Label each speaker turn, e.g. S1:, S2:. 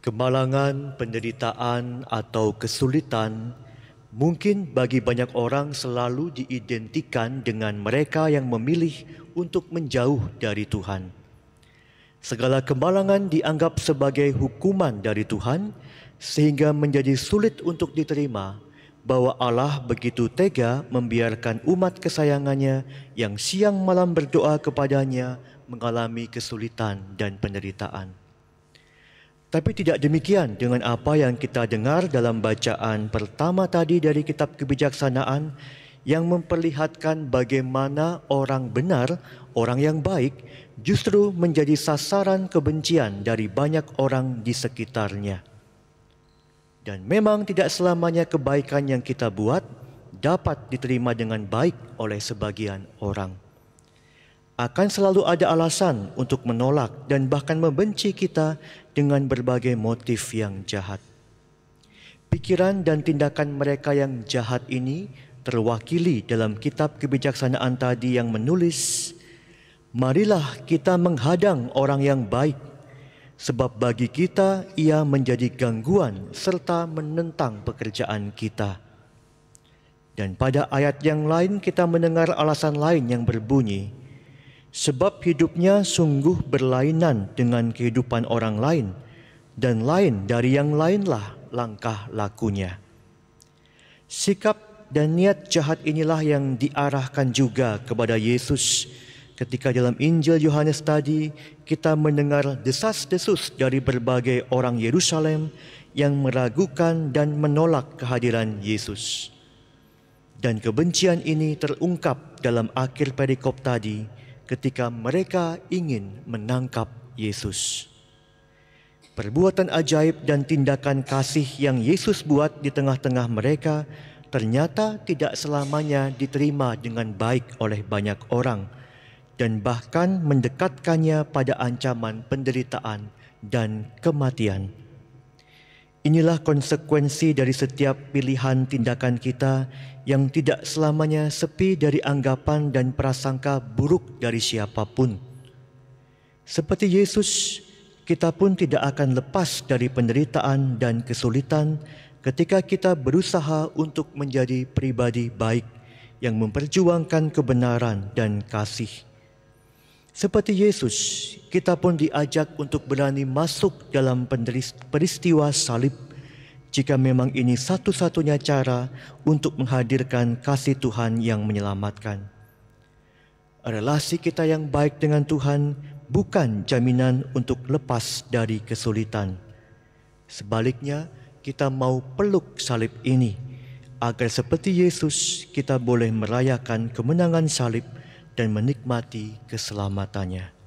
S1: Kemalangan, penderitaan, atau kesulitan mungkin bagi banyak orang selalu diidentikan dengan mereka yang memilih untuk menjauh dari Tuhan. Segala kemalangan dianggap sebagai hukuman dari Tuhan, sehingga menjadi sulit untuk diterima bahwa Allah begitu tega membiarkan umat kesayangannya yang siang malam berdoa kepadanya mengalami kesulitan dan penderitaan. Tapi tidak demikian dengan apa yang kita dengar dalam bacaan pertama tadi dari kitab kebijaksanaan yang memperlihatkan bagaimana orang benar, orang yang baik justru menjadi sasaran kebencian dari banyak orang di sekitarnya. Dan memang tidak selamanya kebaikan yang kita buat dapat diterima dengan baik oleh sebagian orang akan selalu ada alasan untuk menolak dan bahkan membenci kita dengan berbagai motif yang jahat. Pikiran dan tindakan mereka yang jahat ini terwakili dalam kitab kebijaksanaan tadi yang menulis, "Marilah kita menghadang orang yang baik, sebab bagi kita ia menjadi gangguan serta menentang pekerjaan kita." Dan pada ayat yang lain kita mendengar alasan lain yang berbunyi, sebab hidupnya sungguh berlainan dengan kehidupan orang lain, dan lain dari yang lainlah langkah lakunya. Sikap dan niat jahat inilah yang diarahkan juga kepada Yesus ketika dalam Injil Yohanes tadi kita mendengar desas-desus dari berbagai orang Yerusalem yang meragukan dan menolak kehadiran Yesus. Dan kebencian ini terungkap dalam akhir perikop tadi, ketika mereka ingin menangkap Yesus. Perbuatan ajaib dan tindakan kasih yang Yesus buat di tengah-tengah mereka ternyata tidak selamanya diterima dengan baik oleh banyak orang dan bahkan mendekatkannya pada ancaman penderitaan dan kematian. Inilah konsekuensi dari setiap pilihan tindakan kita yang tidak selamanya sepi dari anggapan dan prasangka buruk dari siapapun. Seperti Yesus, kita pun tidak akan lepas dari penderitaan dan kesulitan ketika kita berusaha untuk menjadi pribadi baik yang memperjuangkan kebenaran dan kasih. Seperti Yesus, kita pun diajak untuk berani masuk dalam peristiwa salib jika memang ini satu-satunya cara untuk menghadirkan kasih Tuhan yang menyelamatkan. Relasi kita yang baik dengan Tuhan bukan jaminan untuk lepas dari kesulitan. Sebaliknya, kita mau peluk salib ini agar seperti Yesus kita boleh merayakan kemenangan salib – dan menikmati keselamatannya.